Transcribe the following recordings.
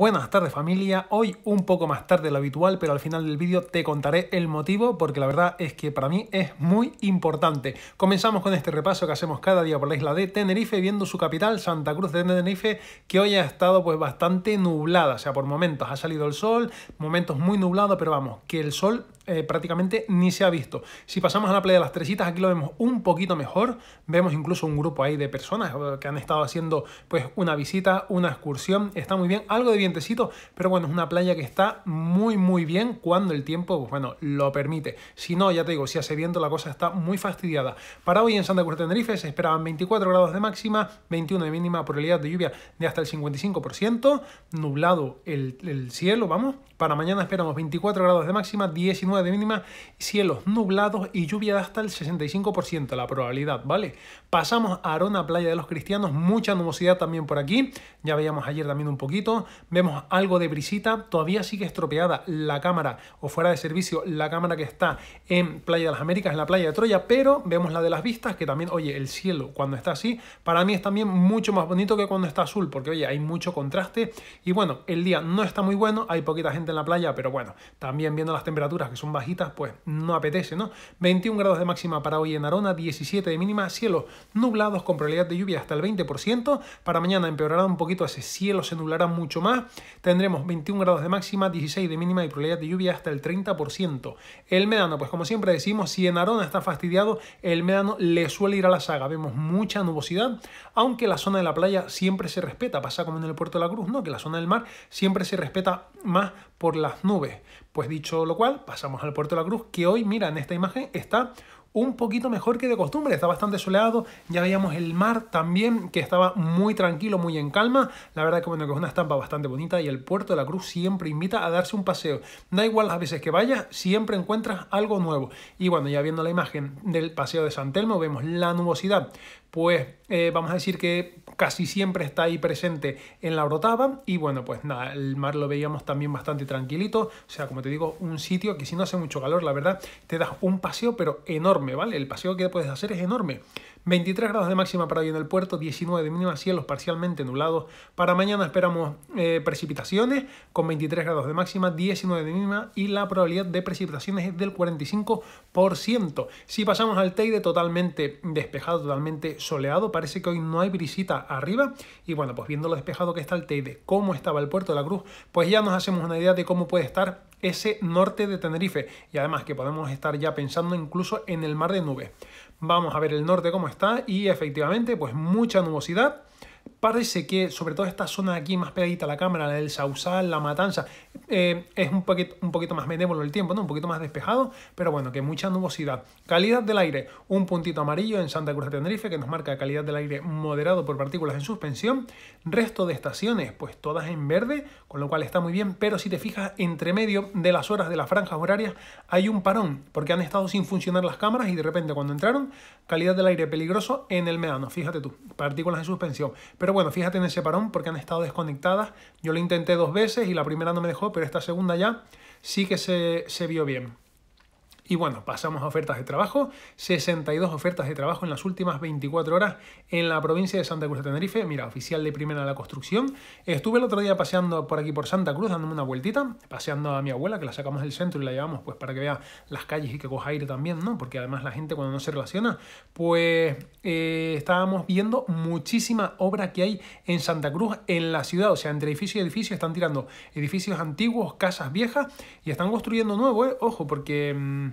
Buenas tardes familia, hoy un poco más tarde de lo habitual, pero al final del vídeo te contaré el motivo porque la verdad es que para mí es muy importante. Comenzamos con este repaso que hacemos cada día por la isla de Tenerife, viendo su capital, Santa Cruz de Tenerife, que hoy ha estado pues bastante nublada, o sea, por momentos ha salido el sol, momentos muy nublado, pero vamos, que el sol eh, prácticamente ni se ha visto. Si pasamos a la playa de las Tresitas, aquí lo vemos un poquito mejor. Vemos incluso un grupo ahí de personas eh, que han estado haciendo pues una visita, una excursión. Está muy bien, algo de vientecito, pero bueno, es una playa que está muy muy bien cuando el tiempo, pues, bueno, lo permite. Si no, ya te digo, si hace viento la cosa está muy fastidiada. Para hoy en Santa Cruz de Tenerife se esperaban 24 grados de máxima, 21 de mínima, probabilidad de lluvia de hasta el 55%, nublado el cielo, vamos. Para mañana esperamos 24 grados de máxima, 19 de mínima, cielos nublados y lluvia de hasta el 65% la probabilidad, ¿vale? Pasamos a Arona, Playa de los Cristianos, mucha nubosidad también por aquí, ya veíamos ayer también un poquito, vemos algo de brisita, todavía sigue estropeada la cámara o fuera de servicio la cámara que está en Playa de las Américas, en la Playa de Troya, pero vemos la de las vistas, que también, oye, el cielo cuando está así, para mí es también mucho más bonito que cuando está azul, porque oye, hay mucho contraste y bueno, el día no está muy bueno, hay poquita gente en la playa, pero bueno, también viendo las temperaturas que son bajitas, pues no apetece, ¿no? 21 grados de máxima para hoy en Arona, 17 de mínima, cielos nublados con probabilidad de lluvia hasta el 20%. Para mañana empeorará un poquito ese cielo, se nublará mucho más. Tendremos 21 grados de máxima, 16 de mínima y probabilidad de lluvia hasta el 30%. El Medano, pues como siempre decimos, si en Arona está fastidiado, el Medano le suele ir a la saga. Vemos mucha nubosidad, aunque la zona de la playa siempre se respeta. Pasa como en el puerto de la Cruz, ¿no? Que la zona del mar siempre se respeta más por las nubes. Pues dicho lo cual, pasamos al puerto de la Cruz, que hoy, mira, en esta imagen está un poquito mejor que de costumbre, está bastante soleado, ya veíamos el mar también que estaba muy tranquilo, muy en calma, la verdad que bueno, que es una estampa bastante bonita y el puerto de la Cruz siempre invita a darse un paseo, da igual las veces que vayas, siempre encuentras algo nuevo y bueno, ya viendo la imagen del paseo de San Telmo vemos la nubosidad, pues eh, vamos a decir que casi siempre está ahí presente en la brotaba y bueno, pues nada, el mar lo veíamos también bastante tranquilito, o sea, como te digo, un sitio que si no hace mucho calor, la verdad, te das un paseo pero enorme el paseo que puedes hacer es enorme. 23 grados de máxima para hoy en el puerto, 19 de mínima, cielos parcialmente nublados. Para mañana esperamos eh, precipitaciones con 23 grados de máxima, 19 de mínima y la probabilidad de precipitaciones es del 45%. Si pasamos al Teide totalmente despejado, totalmente soleado, parece que hoy no hay brisita arriba y bueno, pues viendo lo despejado que está el Teide, cómo estaba el puerto de la Cruz, pues ya nos hacemos una idea de cómo puede estar ese norte de Tenerife y además que podemos estar ya pensando incluso en el mar de nubes. Vamos a ver el norte cómo está y efectivamente pues mucha nubosidad Parece que, sobre todo esta zona aquí más pegadita a la cámara, la del Sausal, la Matanza, eh, es un poquito, un poquito más benévolo el tiempo, ¿no? un poquito más despejado, pero bueno, que mucha nubosidad. Calidad del aire, un puntito amarillo en Santa Cruz de Tenerife, que nos marca calidad del aire moderado por partículas en suspensión. Resto de estaciones, pues todas en verde, con lo cual está muy bien, pero si te fijas, entre medio de las horas de las franjas horarias hay un parón, porque han estado sin funcionar las cámaras y de repente cuando entraron, calidad del aire peligroso en el Medano, fíjate tú, partículas en suspensión. Pero bueno, fíjate en ese parón porque han estado desconectadas. Yo lo intenté dos veces y la primera no me dejó, pero esta segunda ya sí que se, se vio bien. Y bueno, pasamos a ofertas de trabajo, 62 ofertas de trabajo en las últimas 24 horas en la provincia de Santa Cruz de Tenerife, mira, oficial de primera la construcción. Estuve el otro día paseando por aquí por Santa Cruz, dándome una vueltita, paseando a mi abuela, que la sacamos del centro y la llevamos pues para que vea las calles y que coja aire también, ¿no? Porque además la gente cuando no se relaciona, pues eh, estábamos viendo muchísima obra que hay en Santa Cruz, en la ciudad, o sea, entre edificio y edificio están tirando edificios antiguos, casas viejas y están construyendo nuevo, ¿eh? ojo, porque... Mm,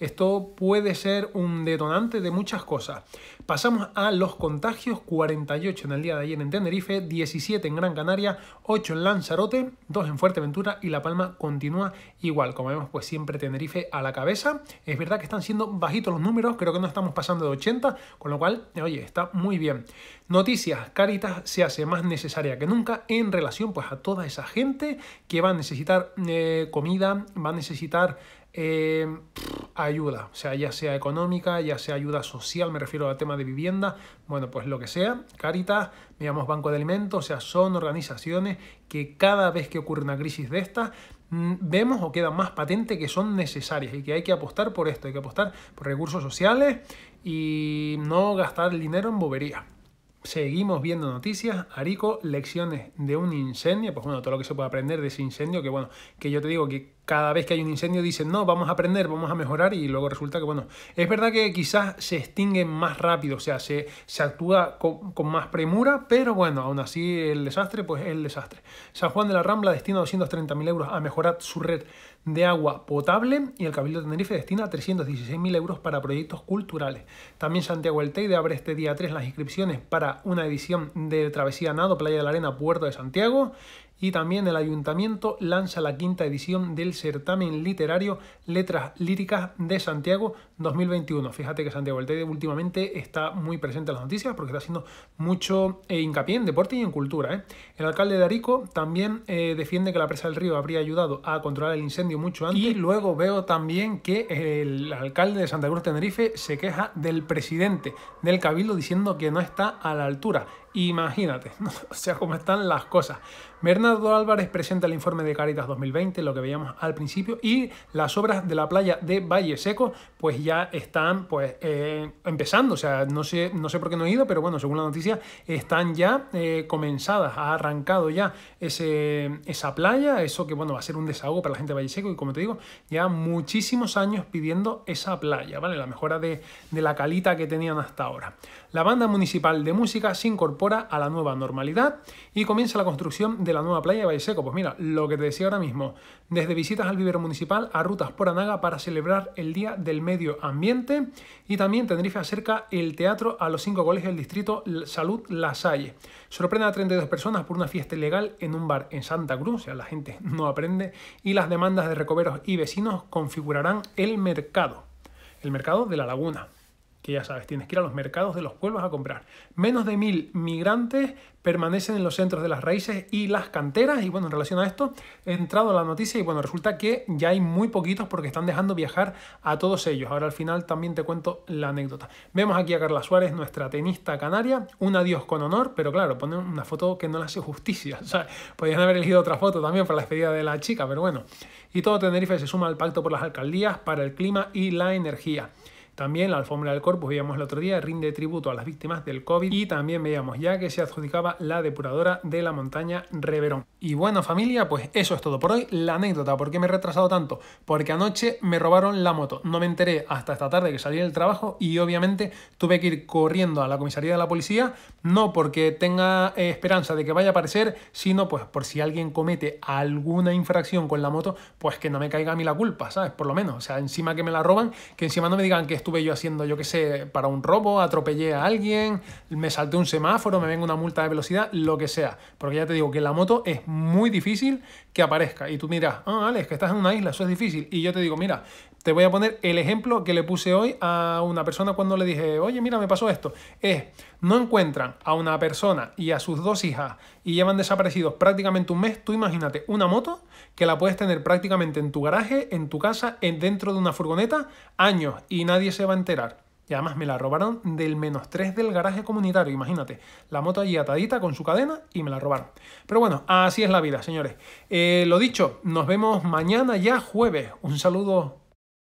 Esto puede ser un detonante de muchas cosas. Pasamos a los contagios, 48 en el día de ayer en Tenerife, 17 en Gran Canaria, 8 en Lanzarote, 2 en Fuerteventura y La Palma continúa igual. Como vemos, pues siempre Tenerife a la cabeza. Es verdad que están siendo bajitos los números, creo que no estamos pasando de 80, con lo cual, oye, está muy bien. Noticias, Caritas se hace más necesaria que nunca en relación pues a toda esa gente que va a necesitar eh, comida, va a necesitar... Eh, ayuda, o sea, ya sea económica, ya sea ayuda social, me refiero al tema de vivienda, bueno, pues lo que sea, Caritas, digamos Banco de Alimentos, o sea, son organizaciones que cada vez que ocurre una crisis de estas, mm, vemos o queda más patente que son necesarias y que hay que apostar por esto, hay que apostar por recursos sociales y no gastar dinero en bobería. Seguimos viendo noticias, Arico, lecciones de un incendio, pues bueno, todo lo que se puede aprender de ese incendio, que bueno, que yo te digo que cada vez que hay un incendio dicen, no, vamos a aprender, vamos a mejorar y luego resulta que, bueno, es verdad que quizás se extinguen más rápido, o sea, se, actúa con, más premura, pero bueno, aún así el desastre, pues es el desastre. San Juan de la Rambla destina 230.000 euros a mejorar su red de agua potable y el Cabildo de Tenerife destina 316.000 euros para proyectos culturales. También Santiago El Teide abre este día 3 las inscripciones para una edición de Travesía Nado, Playa de la Arena, Puerto de Santiago y también el ayuntamiento lanza la quinta edición del certamen literario Letras Líricas de Santiago 2021. Fíjate que Santiago del últimamente está muy presente en las noticias porque está haciendo mucho eh, hincapié en deporte y en cultura. ¿eh? El alcalde de Arico también eh, defiende que la presa del río habría ayudado a controlar el incendio mucho antes. Y luego veo también que el alcalde de Santa Cruz Tenerife se queja del presidente del cabildo diciendo que no está a la altura. Imagínate, o sea, cómo están las cosas. Álvarez presenta el informe de Caritas 2020, lo que veíamos al principio, y las obras de la playa de Valle Seco, pues ya están pues, eh, empezando. O sea, no sé, no sé por qué no he ido, pero bueno, según la noticia, están ya eh, comenzadas, ha arrancado ya ese, esa playa, eso que bueno, va a ser un desahogo para la gente de Valle Seco, y como te digo, ya muchísimos años pidiendo esa playa, ¿vale? La mejora de, de la calita que tenían hasta ahora la banda municipal de música se incorpora a la nueva normalidad y comienza la construcción de la nueva playa de Seco. Pues mira, lo que te decía ahora mismo, desde visitas al vivero municipal a rutas por Anaga para celebrar el Día del Medio Ambiente y también Tenerife acerca el teatro a los cinco colegios del distrito Salud La Salle. Sorprende a 32 personas por una fiesta ilegal en un bar en Santa Cruz, o sea, la gente no aprende, y las demandas de recoveros y vecinos configurarán el mercado, el mercado de la laguna que ya sabes, tienes que ir a los mercados de los pueblos a comprar. Menos de mil migrantes permanecen en los centros de las raíces y las canteras. Y bueno, en relación a esto, he entrado a la noticia y bueno, resulta que ya hay muy poquitos porque están dejando viajar a todos ellos. Ahora al final también te cuento la anécdota. Vemos aquí a Carla Suárez, nuestra tenista canaria. Un adiós con honor, pero claro, ponen una foto que no le hace justicia. O podrían haber elegido otra foto también para la despedida de la chica, pero bueno. Y todo Tenerife se suma al pacto por las alcaldías para el clima y la energía. También la alfombra del corpus, veíamos el otro día, rinde tributo a las víctimas del COVID y también veíamos ya que se adjudicaba la depuradora de la montaña Reverón. Y bueno familia, pues eso es todo por hoy. La anécdota, ¿por qué me he retrasado tanto? Porque anoche me robaron la moto. No me enteré hasta esta tarde que salí del trabajo y obviamente tuve que ir corriendo a la comisaría de la policía, no porque tenga eh, esperanza de que vaya a aparecer, sino pues por si alguien comete alguna infracción con la moto, pues que no me caiga a mí la culpa, ¿sabes? Por lo menos, o sea, encima que me la roban, que encima no me digan que es estuve yo haciendo, yo qué sé, para un robo, atropellé a alguien, me salté un semáforo, me vengo una multa de velocidad, lo que sea. Porque ya te digo que la moto es muy difícil que aparezca. Y tú miras, ah, Alex, que estás en una isla, eso es difícil. Y yo te digo, mira, te voy a poner el ejemplo que le puse hoy a una persona cuando le dije, oye, mira, me pasó esto. Es, no encuentran a una persona y a sus dos hijas y llevan desaparecidos prácticamente un mes. Tú imagínate una moto que la puedes tener prácticamente en tu garaje, en tu casa, dentro de una furgoneta, años y nadie se va a enterar. Y además me la robaron del menos 3 del garaje comunitario, imagínate. La moto allí atadita con su cadena y me la robaron. Pero bueno, así es la vida, señores. Eh, lo dicho, nos vemos mañana ya jueves. Un saludo